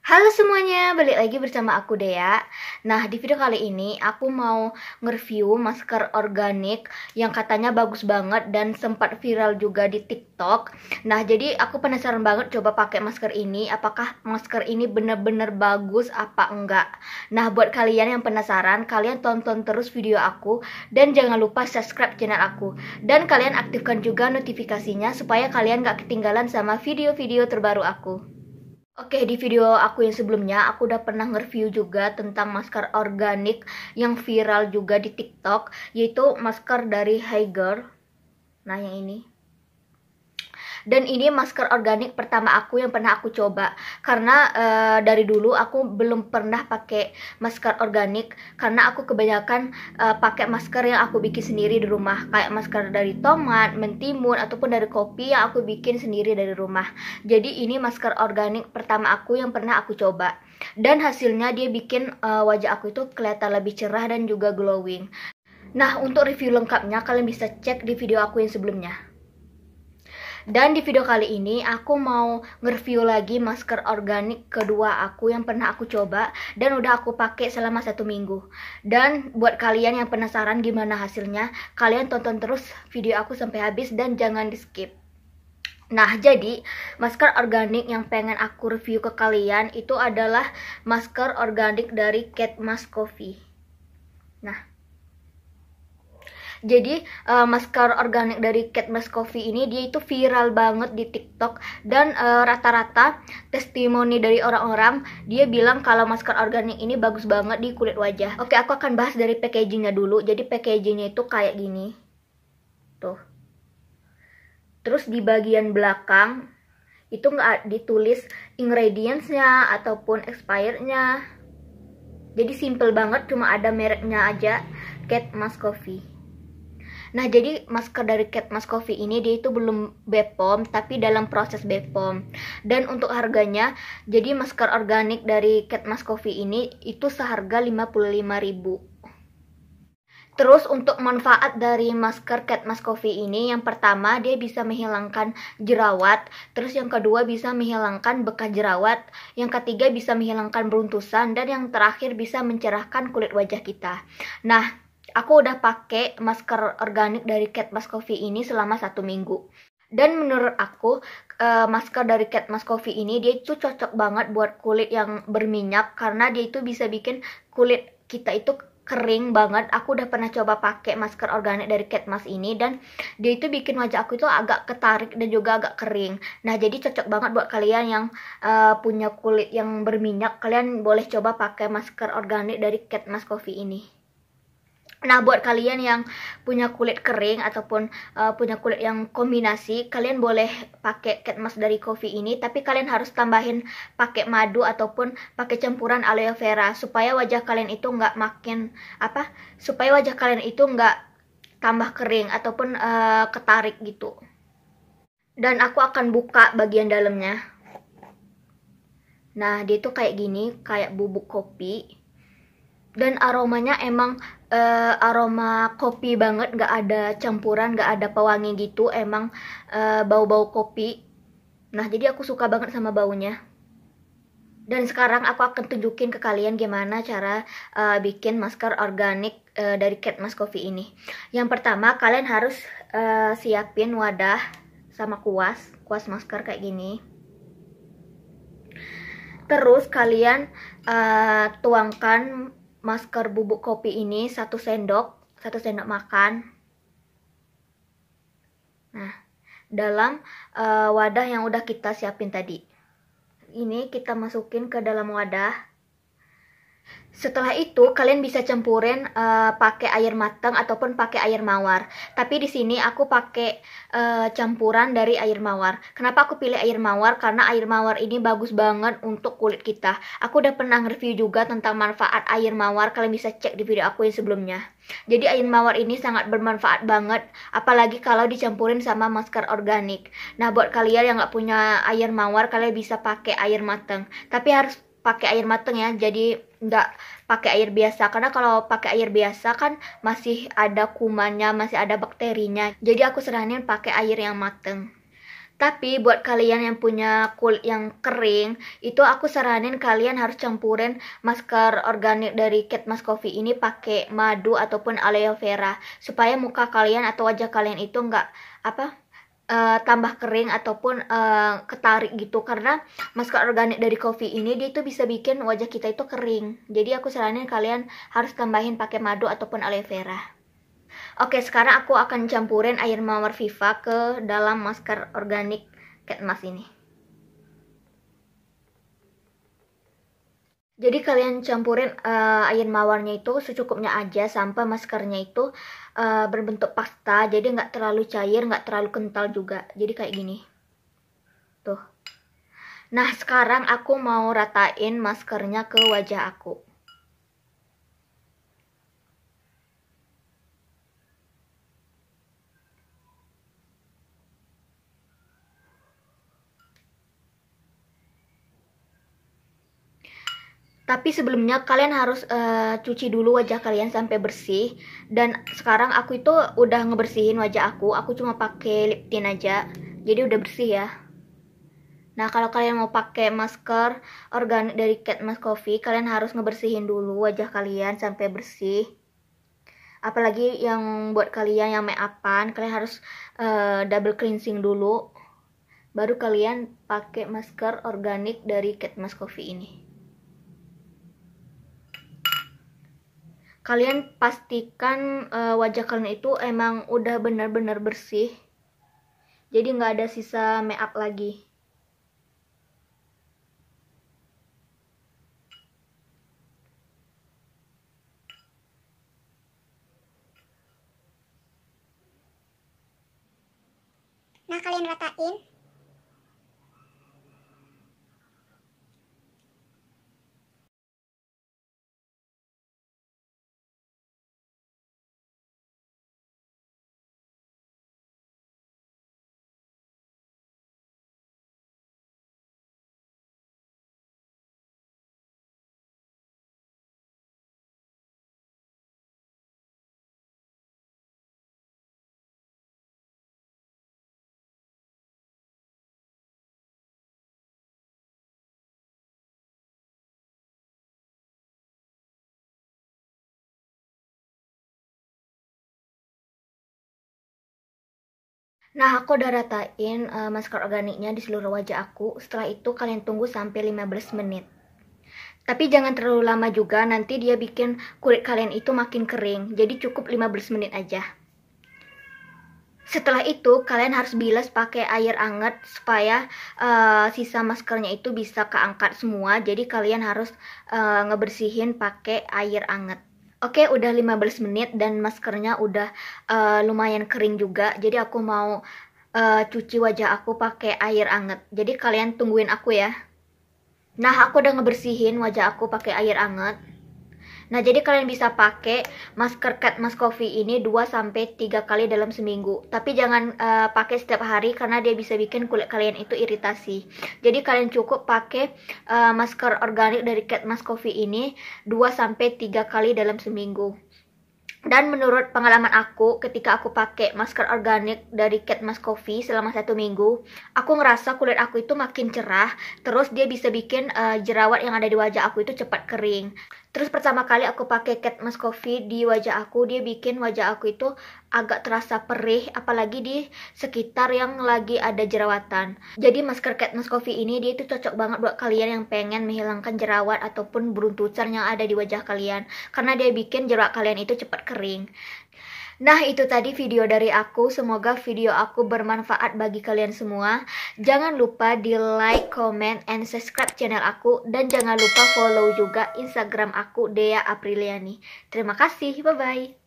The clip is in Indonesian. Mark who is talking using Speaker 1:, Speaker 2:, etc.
Speaker 1: Halo semuanya, balik lagi bersama aku Dea. Nah, di video kali ini aku mau nge-review masker organik yang katanya bagus banget dan sempat viral juga di TikTok. Nah, jadi aku penasaran banget coba pakai masker ini, apakah masker ini bener-bener bagus apa enggak. Nah, buat kalian yang penasaran, kalian tonton terus video aku dan jangan lupa subscribe channel aku. Dan kalian aktifkan juga notifikasinya supaya kalian gak ketinggalan sama video-video terbaru aku. Oke, di video aku yang sebelumnya aku udah pernah nge-review juga tentang masker organik yang viral juga di TikTok, yaitu masker dari Haiger. Nah, yang ini dan ini masker organik pertama aku yang pernah aku coba karena uh, dari dulu aku belum pernah pakai masker organik karena aku kebanyakan uh, pakai masker yang aku bikin sendiri di rumah kayak masker dari tomat, mentimun ataupun dari kopi yang aku bikin sendiri dari rumah. Jadi ini masker organik pertama aku yang pernah aku coba dan hasilnya dia bikin uh, wajah aku itu kelihatan lebih cerah dan juga glowing. Nah, untuk review lengkapnya kalian bisa cek di video aku yang sebelumnya. Dan di video kali ini aku mau nge-review lagi masker organik kedua aku yang pernah aku coba dan udah aku pakai selama satu minggu. Dan buat kalian yang penasaran gimana hasilnya, kalian tonton terus video aku sampai habis dan jangan di skip. Nah, jadi masker organik yang pengen aku review ke kalian itu adalah masker organik dari Cat Mask Coffee. Nah, jadi uh, masker organik dari Cat Mas Coffee ini dia itu viral banget di TikTok dan rata eh, rata-rata testimoni dari orang-orang dia bilang kalau masker organik ini bagus banget di kulit wajah. Oke, aku akan bahas dari packagingnya dulu. Jadi packagingnya itu kayak gini. Tuh. Terus di bagian belakang itu nggak ditulis ingredientsnya ataupun expirednya jadi simple banget cuma ada mereknya aja Cat Mas Coffee Nah, jadi masker dari Cat Mas Coffee ini dia itu belum Bepom tapi dalam proses Bepom. Dan untuk harganya, jadi masker organik dari Cat Mas Coffee ini itu seharga 55.000. Terus untuk manfaat dari masker Cat Mas Coffee ini, yang pertama dia bisa menghilangkan jerawat, terus yang kedua bisa menghilangkan bekas jerawat, yang ketiga bisa menghilangkan beruntusan dan yang terakhir bisa mencerahkan kulit wajah kita. Nah, Aku udah pakai masker organik dari Cat Mas Coffee ini selama satu minggu. Dan menurut aku uh, masker dari Cat Mas Coffee ini dia itu cocok banget buat kulit yang berminyak karena dia itu bisa bikin kulit kita itu kering banget. Aku udah pernah coba pakai masker organik dari Cat Mas ini dan dia itu bikin wajah aku itu agak ketarik dan juga agak kering. Nah jadi cocok banget buat kalian yang uh, punya kulit yang berminyak. Kalian boleh coba pakai masker organik dari Cat Mas Coffee ini. Nah, buat kalian yang punya kulit kering ataupun uh, punya kulit yang kombinasi, kalian boleh pakai cat mask dari Coffee ini, tapi kalian harus tambahin pakai madu ataupun pakai campuran aloe vera supaya wajah kalian itu nggak makin apa? Supaya wajah kalian itu nggak tambah kering ataupun uh, ketarik gitu. Dan aku akan buka bagian dalamnya. Nah, dia itu kayak gini, kayak bubuk kopi dan aromanya emang uh, aroma kopi banget gak ada campuran gak ada pewangi gitu emang bau eh, bau-bau kopi nah jadi aku suka banget sama baunya dan sekarang aku akan tunjukin ke kalian gimana cara uh, bikin masker organik uh, dari Cat Mask Coffee ini. Yang pertama kalian harus uh, siapin wadah sama kuas, kuas masker kayak gini. Terus kalian uh, tuangkan masker bubuk kopi ini satu sendok, satu sendok makan. Nah, dalam uh, wadah yang udah kita siapin tadi. Ini kita masukin ke dalam wadah. Setelah itu kalian bisa campurin uh, pakai air mateng ataupun pakai air mawar. Tapi di sini aku pakai uh, campuran dari air mawar. Kenapa aku pilih air mawar? Karena air mawar ini bagus banget untuk kulit kita. Aku udah pernah review juga tentang manfaat air mawar. Kalian bisa cek di video aku yang sebelumnya. Jadi air mawar ini sangat bermanfaat banget, apalagi kalau dicampurin sama masker organik. Nah, buat kalian yang nggak punya air mawar, kalian bisa pakai air mateng Tapi harus pakai air mateng ya. Jadi nggak pakai air biasa karena kalau pakai air biasa kan masih ada kumannya masih ada bakterinya jadi aku saranin pakai air yang mateng tapi buat kalian yang punya kulit yang kering, itu aku saranin kalian harus campurin masker organik dari Kate Mas Coffee ini pakai madu ataupun aloe vera supaya muka kalian atau wajah kalian itu nggak apa uh, tambah kering ataupun uh, ketarik gitu karena masker organik dari kopi ini dia itu bisa bikin wajah kita itu kering jadi aku saranin kalian harus tambahin pakai madu ataupun aloe vera oke sekarang aku akan campurin air mawar viva ke dalam masker organik cat mask ini Jadi kalian campurin uh, air mawarnya itu secukupnya aja sampai maskernya itu uh, berbentuk pasta. Jadi nggak terlalu cair, nggak terlalu kental juga. Jadi kayak gini. Tuh. Nah sekarang aku mau ratain maskernya ke wajah aku. Tapi sebelumnya kalian harus uh, cuci dulu wajah kalian sampai bersih. Dan sekarang aku itu udah ngebersihin wajah aku. Aku cuma pakai lip tint aja. Jadi udah bersih ya. Nah, kalau kalian mau pakai masker organik dari Cat Mask Coffee, kalian harus ngebersihin dulu wajah kalian sampai bersih. Apalagi yang buat kalian yang make upan, kalian harus uh, double cleansing dulu. Baru kalian pakai masker organik dari Cat Mask Coffee ini. kalian pastikan uh, wajah kalian itu emang udah benar-benar bersih jadi nggak ada sisa make up lagi nah kalian ratain Nah, aku udah ratain uh, masker organiknya di seluruh wajah aku. Setelah itu kalian tunggu sampai 15 menit. Tapi jangan terlalu lama juga, nanti dia bikin kulit kalian itu makin kering. Jadi cukup 15 menit aja. Setelah itu, kalian harus bilas pakai air anget supaya uh, sisa maskernya itu bisa keangkat semua. Jadi kalian harus uh, ngebersihin pakai air anget. Oke, okay, udah 15 menit dan maskernya udah uh, lumayan kering juga. Jadi aku mau uh, cuci wajah aku pakai air anget. Jadi kalian tungguin aku ya. Nah, aku udah ngebersihin wajah aku pakai air anget. Nah, jadi kalian bisa pakai masker cat mask coffee ini 2 sampai 3 kali dalam seminggu. Tapi jangan uh, pakai setiap hari karena dia bisa bikin kulit kalian itu iritasi. Jadi kalian cukup pakai uh, masker organik dari cat mask coffee ini 2 sampai 3 kali dalam seminggu. Dan menurut pengalaman aku ketika aku pakai masker organik dari Cat Mask Coffee selama satu minggu, aku ngerasa kulit aku itu makin cerah, terus dia bisa bikin uh, jerawat yang ada di wajah aku itu cepat kering. Terus pertama kali aku pakai Cat Mask Coffee di wajah aku, dia bikin wajah aku itu agak terasa perih, apalagi di sekitar yang lagi ada jerawatan. Jadi masker Cat Mask Coffee ini dia itu cocok banget buat kalian yang pengen menghilangkan jerawat ataupun beruntusan yang ada di wajah kalian, karena dia bikin jerawat kalian itu cepat kering. Nah, itu tadi video dari aku. Semoga video aku bermanfaat bagi kalian semua. Jangan lupa di like, comment, and subscribe channel aku. Dan jangan lupa follow juga Instagram aku, Dea Apriliani. Terima kasih. Bye-bye.